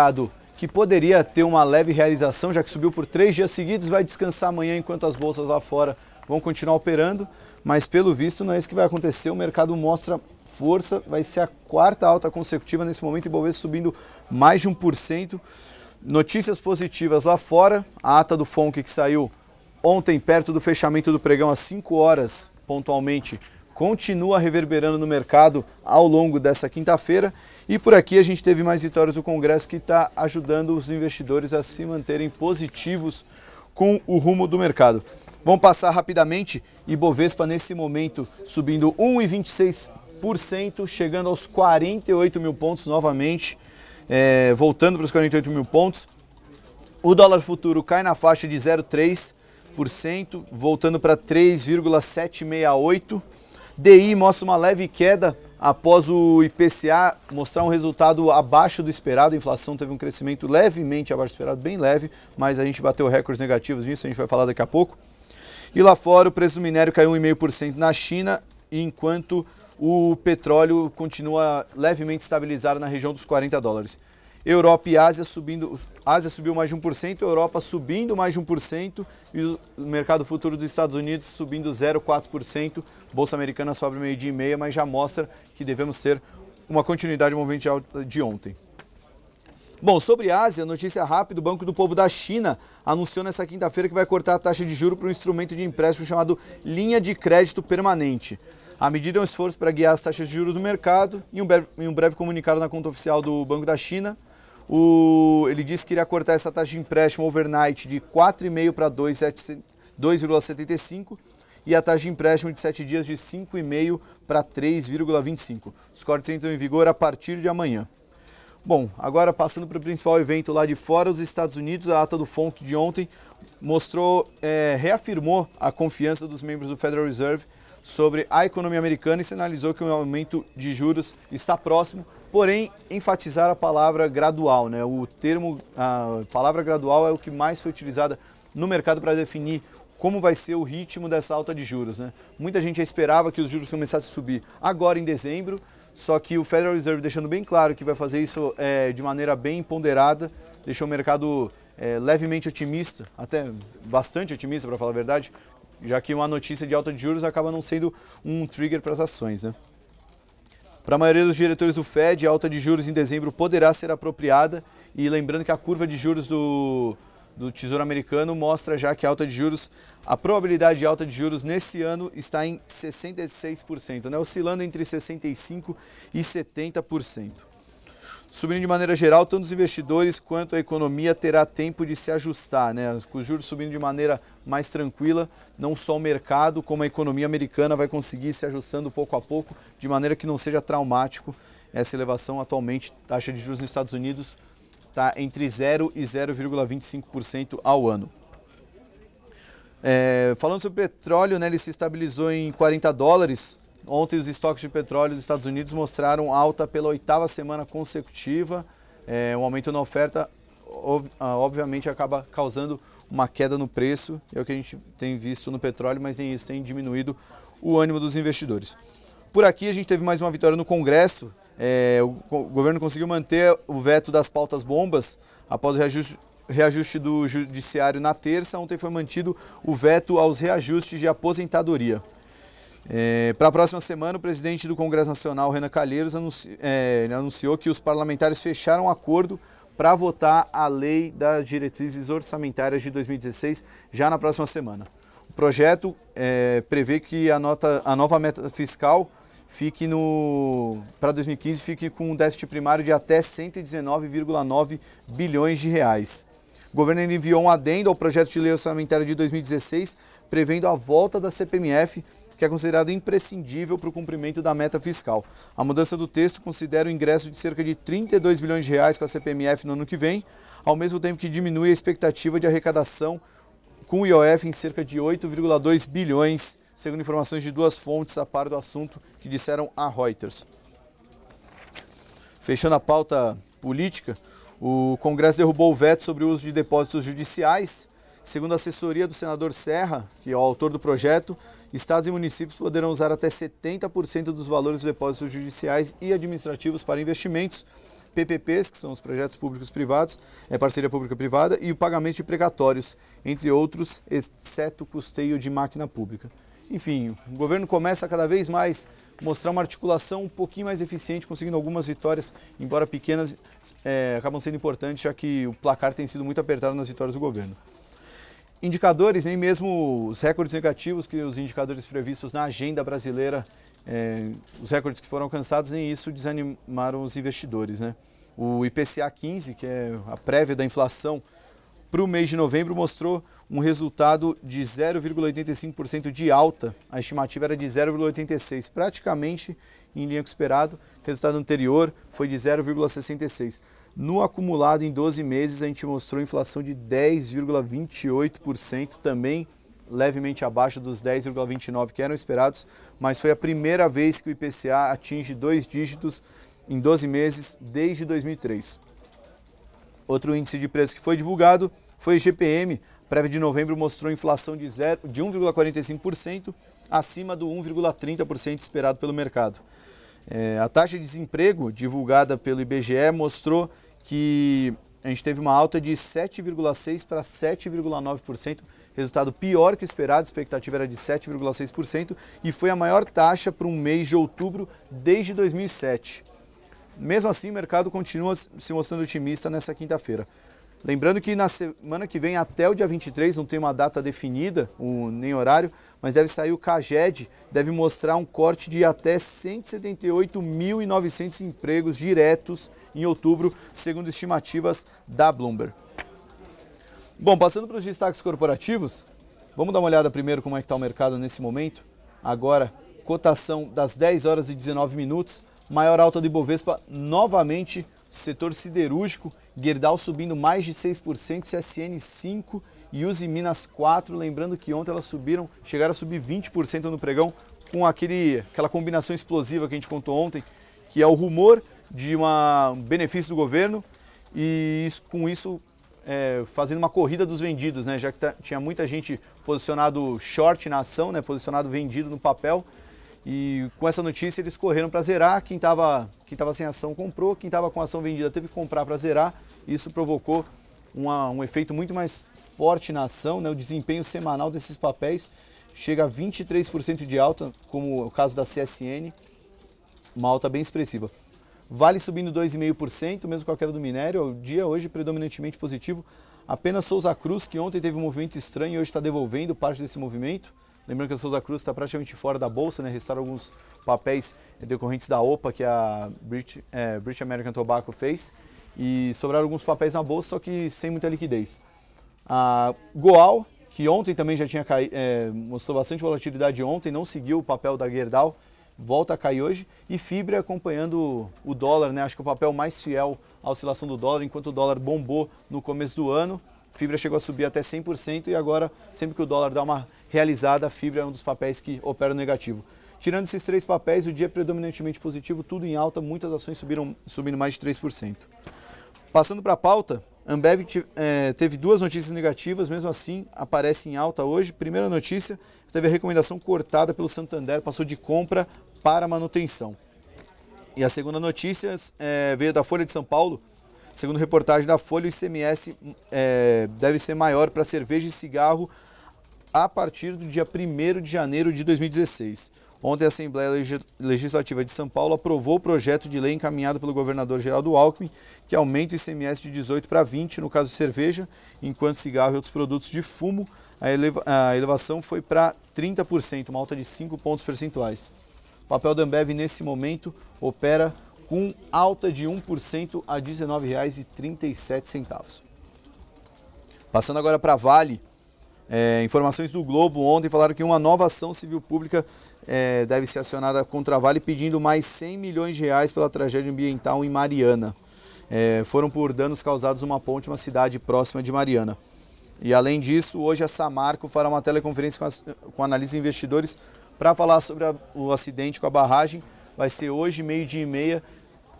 mercado que poderia ter uma leve realização, já que subiu por três dias seguidos, vai descansar amanhã enquanto as bolsas lá fora vão continuar operando, mas pelo visto não é isso que vai acontecer. O mercado mostra força, vai ser a quarta alta consecutiva nesse momento, e Ibovespa subindo mais de 1%. Notícias positivas lá fora, a ata do FONC que saiu ontem perto do fechamento do pregão às 5 horas pontualmente, continua reverberando no mercado ao longo dessa quinta-feira e por aqui a gente teve mais vitórias do Congresso que está ajudando os investidores a se manterem positivos com o rumo do mercado. Vamos passar rapidamente. Ibovespa nesse momento subindo 1,26%, chegando aos 48 mil pontos novamente, é, voltando para os 48 mil pontos. O dólar futuro cai na faixa de 0,3%, voltando para 3,768%. DI mostra uma leve queda após o IPCA mostrar um resultado abaixo do esperado, a inflação teve um crescimento levemente abaixo do esperado, bem leve, mas a gente bateu recordes negativos nisso, a gente vai falar daqui a pouco. E lá fora o preço do minério caiu 1,5% na China, enquanto o petróleo continua levemente estabilizado na região dos 40 dólares. Europa e Ásia subindo, Ásia subiu mais de 1%, Europa subindo mais de 1% e o mercado futuro dos Estados Unidos subindo 0,4%. Bolsa americana sobe meio dia e meia, mas já mostra que devemos ter uma continuidade do movimento de ontem. Bom, sobre Ásia, notícia rápida, o Banco do Povo da China anunciou nesta quinta-feira que vai cortar a taxa de juro para um instrumento de empréstimo chamado linha de crédito permanente. A medida é um esforço para guiar as taxas de juros do mercado e um breve, um breve comunicado na conta oficial do Banco da China, o, ele disse que iria cortar essa taxa de empréstimo overnight de 4,5 para 2,75 e a taxa de empréstimo de 7 dias de 5,5 para 3,25. Os cortes entram em vigor a partir de amanhã. Bom, agora passando para o principal evento lá de fora, os Estados Unidos, a ata do FONC de ontem mostrou, é, reafirmou a confiança dos membros do Federal Reserve sobre a economia americana e sinalizou que o um aumento de juros está próximo, Porém, enfatizar a palavra gradual, né? O termo, a palavra gradual é o que mais foi utilizada no mercado para definir como vai ser o ritmo dessa alta de juros, né? Muita gente esperava que os juros começassem a subir agora em dezembro, só que o Federal Reserve deixando bem claro que vai fazer isso é, de maneira bem ponderada, deixou o mercado é, levemente otimista, até bastante otimista para falar a verdade, já que uma notícia de alta de juros acaba não sendo um trigger para as ações, né? Para a maioria dos diretores do Fed, a alta de juros em dezembro poderá ser apropriada e lembrando que a curva de juros do, do Tesouro Americano mostra já que a alta de juros, a probabilidade de alta de juros nesse ano está em 66%, né? oscilando entre 65% e 70%. Subindo de maneira geral, tanto os investidores quanto a economia terá tempo de se ajustar, né? Os juros subindo de maneira mais tranquila, não só o mercado, como a economia americana vai conseguir se ajustando pouco a pouco, de maneira que não seja traumático essa elevação atualmente, taxa de juros nos Estados Unidos está entre 0 e 0,25% ao ano. É, falando sobre petróleo, né, ele se estabilizou em 40 dólares Ontem os estoques de petróleo dos Estados Unidos mostraram alta pela oitava semana consecutiva. É, um aumento na oferta, ah, obviamente, acaba causando uma queda no preço. É o que a gente tem visto no petróleo, mas nem isso tem diminuído o ânimo dos investidores. Por aqui a gente teve mais uma vitória no Congresso. É, o governo conseguiu manter o veto das pautas bombas após o reajuste, reajuste do judiciário na terça. Ontem foi mantido o veto aos reajustes de aposentadoria. É, Para a próxima semana, o presidente do Congresso Nacional, Renan Calheiros, anunci, é, anunciou que os parlamentares fecharam um acordo para votar a lei das diretrizes orçamentárias de 2016 já na próxima semana. O projeto é, prevê que a, nota, a nova meta fiscal fique no para 2015 fique com um déficit primário de até 119,9 bilhões de reais. O governo enviou um adendo ao projeto de lei orçamentária de 2016 prevendo a volta da CPMF, que é considerado imprescindível para o cumprimento da meta fiscal. A mudança do texto considera o ingresso de cerca de 32 bilhões de reais com a CPMF no ano que vem, ao mesmo tempo que diminui a expectativa de arrecadação com o IOF em cerca de 8,2 bilhões, segundo informações de duas fontes a par do assunto que disseram a Reuters. Fechando a pauta política, o Congresso derrubou o veto sobre o uso de depósitos judiciais Segundo a assessoria do senador Serra, que é o autor do projeto, estados e municípios poderão usar até 70% dos valores dos depósitos judiciais e administrativos para investimentos, PPPs, que são os projetos públicos privados, é parceria pública privada, e o pagamento de precatórios, entre outros, exceto custeio de máquina pública. Enfim, o governo começa cada vez mais mostrar uma articulação um pouquinho mais eficiente, conseguindo algumas vitórias, embora pequenas, é, acabam sendo importantes, já que o placar tem sido muito apertado nas vitórias do governo indicadores, nem mesmo os recordes negativos que os indicadores previstos na agenda brasileira, é, os recordes que foram alcançados, nem isso desanimaram os investidores. Né? O IPCA 15, que é a prévia da inflação para o mês de novembro, mostrou um resultado de 0,85% de alta. A estimativa era de 0,86%, praticamente em linha com o esperado. O resultado anterior foi de 0,66%. No acumulado em 12 meses, a gente mostrou inflação de 10,28%, também levemente abaixo dos 10,29% que eram esperados, mas foi a primeira vez que o IPCA atinge dois dígitos em 12 meses desde 2003. Outro índice de preço que foi divulgado foi o GPM. prévia de novembro mostrou inflação de, de 1,45%, acima do 1,30% esperado pelo mercado. É, a taxa de desemprego divulgada pelo IBGE mostrou que a gente teve uma alta de 7,6% para 7,9%, resultado pior que esperado, a expectativa era de 7,6% e foi a maior taxa para um mês de outubro desde 2007. Mesmo assim, o mercado continua se mostrando otimista nessa quinta-feira. Lembrando que na semana que vem, até o dia 23, não tem uma data definida, um, nem horário, mas deve sair o CAGED, deve mostrar um corte de até 178.900 empregos diretos em outubro, segundo estimativas da Bloomberg. Bom, passando para os destaques corporativos, vamos dar uma olhada primeiro como é que está o mercado nesse momento. Agora, cotação das 10 horas e 19 minutos, maior alta do Ibovespa novamente, setor siderúrgico, Gerdau subindo mais de 6%, CSN 5% e Uzi Minas 4%. Lembrando que ontem elas subiram, chegaram a subir 20% no pregão com aquele, aquela combinação explosiva que a gente contou ontem, que é o rumor de um benefício do governo e isso, com isso é, fazendo uma corrida dos vendidos, né? já que tá, tinha muita gente posicionado short na ação, né? posicionado vendido no papel. E com essa notícia eles correram para zerar. Quem estava quem tava sem ação comprou, quem estava com ação vendida teve que comprar para zerar. Isso provocou uma, um efeito muito mais forte na ação. Né? O desempenho semanal desses papéis chega a 23% de alta, como o caso da CSN, uma alta bem expressiva. Vale subindo 2,5%, mesmo com a queda do minério. O dia hoje predominantemente positivo. Apenas Souza Cruz, que ontem teve um movimento estranho e hoje está devolvendo parte desse movimento. Lembrando que a Souza Cruz está praticamente fora da bolsa, né? restaram alguns papéis decorrentes da OPA que a British, é, British American Tobacco fez e sobraram alguns papéis na bolsa, só que sem muita liquidez. A Goal, que ontem também já tinha caído, é, mostrou bastante volatilidade ontem, não seguiu o papel da Gerdau, volta a cair hoje, e fibra acompanhando o dólar, né? Acho que o papel mais fiel à oscilação do dólar, enquanto o dólar bombou no começo do ano, fibra chegou a subir até 100% e agora, sempre que o dólar dá uma realizada, a fibra é um dos papéis que opera negativo. Tirando esses três papéis, o dia é predominantemente positivo, tudo em alta, muitas ações subiram, subindo mais de 3%. Passando para a pauta, Ambev é, teve duas notícias negativas, mesmo assim aparece em alta hoje. Primeira notícia, teve a recomendação cortada pelo Santander, passou de compra para manutenção. E a segunda notícia é, veio da Folha de São Paulo. Segundo reportagem da Folha, o ICMS é, deve ser maior para cerveja e cigarro a partir do dia 1 de janeiro de 2016. Ontem, a Assembleia Legislativa de São Paulo aprovou o projeto de lei encaminhado pelo governador Geraldo Alckmin, que aumenta o ICMS de 18 para 20 no caso de cerveja, enquanto cigarro e outros produtos de fumo, a, eleva a elevação foi para 30%, uma alta de 5 pontos percentuais. O papel da Ambev nesse momento opera com alta de 1% a R$ 19,37. Passando agora para Vale, é, informações do Globo ontem falaram que uma nova ação civil pública é, deve ser acionada contra a Vale pedindo mais 100 milhões de reais pela tragédia ambiental em Mariana. É, foram por danos causados uma ponte, uma cidade próxima de Mariana. E além disso, hoje a Samarco fará uma teleconferência com, as, com investidores para falar sobre a, o acidente com a barragem. Vai ser hoje, meio-dia e meia.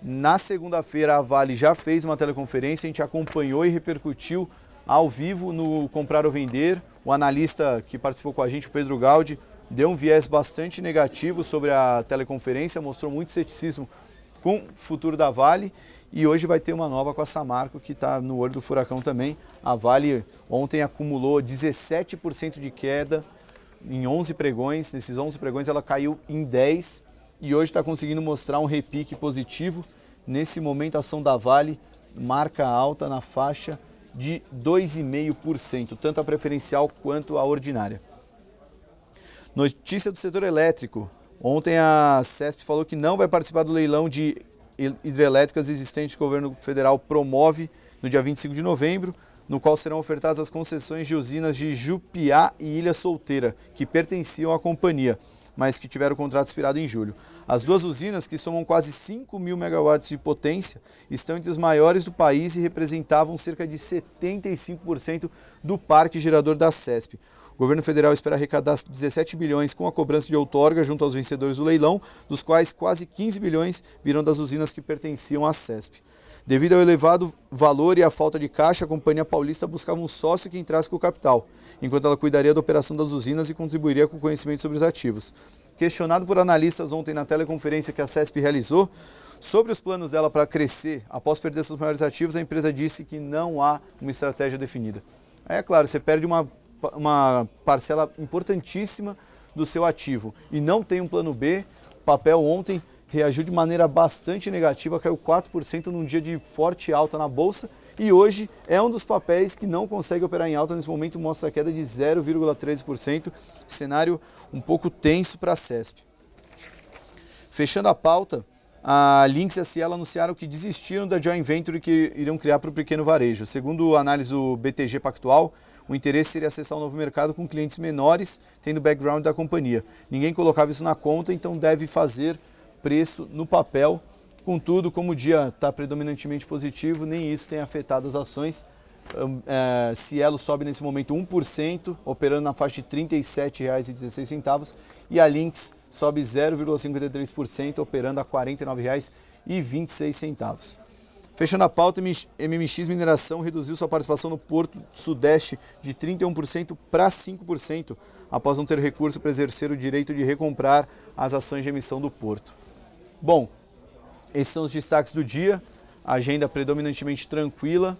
Na segunda-feira, a Vale já fez uma teleconferência, a gente acompanhou e repercutiu ao vivo no Comprar ou Vender. O analista que participou com a gente, o Pedro Gaudi, deu um viés bastante negativo sobre a teleconferência, mostrou muito ceticismo com o futuro da Vale. E hoje vai ter uma nova com a Samarco, que está no olho do furacão também. A Vale ontem acumulou 17% de queda em 11 pregões, nesses 11 pregões ela caiu em 10 e hoje está conseguindo mostrar um repique positivo. Nesse momento, a ação da Vale marca alta na faixa de 2,5%, tanto a preferencial quanto a ordinária. Notícia do setor elétrico. Ontem a CESP falou que não vai participar do leilão de hidrelétricas existente que o governo federal promove no dia 25 de novembro no qual serão ofertadas as concessões de usinas de Jupiá e Ilha Solteira, que pertenciam à companhia, mas que tiveram o contrato expirado em julho. As duas usinas, que somam quase 5 mil megawatts de potência, estão entre as maiores do país e representavam cerca de 75% do parque gerador da CESP. O governo federal espera arrecadar 17 bilhões com a cobrança de outorga junto aos vencedores do leilão, dos quais quase 15 bilhões virão das usinas que pertenciam à CESP. Devido ao elevado valor e à falta de caixa, a Companhia Paulista buscava um sócio que entrasse com o capital, enquanto ela cuidaria da operação das usinas e contribuiria com o conhecimento sobre os ativos. Questionado por analistas ontem na teleconferência que a CESP realizou sobre os planos dela para crescer após perder seus maiores ativos, a empresa disse que não há uma estratégia definida. É claro, você perde uma uma parcela importantíssima do seu ativo e não tem um plano B, papel ontem reagiu de maneira bastante negativa, caiu 4% num dia de forte alta na bolsa e hoje é um dos papéis que não consegue operar em alta nesse momento, mostra a queda de 0,13%, cenário um pouco tenso para a CESP. Fechando a pauta, a Lynx e a Cielo anunciaram que desistiram da joint venture que irão criar para o pequeno varejo. Segundo a análise do BTG Pactual, o interesse seria acessar o um novo mercado com clientes menores, tendo o background da companhia. Ninguém colocava isso na conta, então deve fazer preço no papel. Contudo, como o dia está predominantemente positivo, nem isso tem afetado as ações. Hum, é, Cielo sobe nesse momento 1%, operando na faixa de R$ 37,16 e a Lynx sobe 0,53%, operando a R$ 49,26. Fechando a pauta, MMX Mineração reduziu sua participação no Porto Sudeste de 31% para 5%, após não ter recurso para exercer o direito de recomprar as ações de emissão do Porto. Bom, esses são os destaques do dia. Agenda predominantemente tranquila.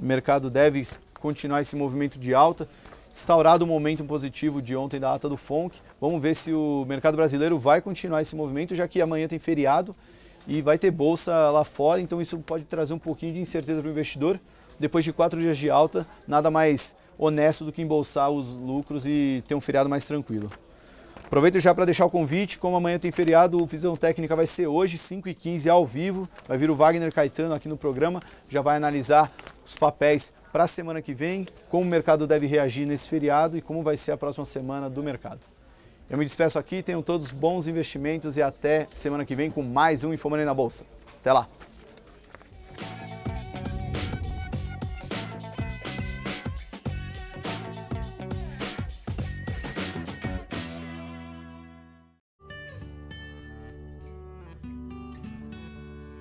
O mercado deve continuar esse movimento de alta instaurado o um momento positivo de ontem da ata do FONC. Vamos ver se o mercado brasileiro vai continuar esse movimento, já que amanhã tem feriado e vai ter bolsa lá fora, então isso pode trazer um pouquinho de incerteza para o investidor. Depois de quatro dias de alta, nada mais honesto do que embolsar os lucros e ter um feriado mais tranquilo. Aproveito já para deixar o convite, como amanhã tem feriado, o Visão Técnica vai ser hoje, 5h15, ao vivo. Vai vir o Wagner Caetano aqui no programa, já vai analisar os papéis para a semana que vem, como o mercado deve reagir nesse feriado e como vai ser a próxima semana do mercado. Eu me despeço aqui, tenham todos bons investimentos e até semana que vem com mais um Infomoney na Bolsa. Até lá!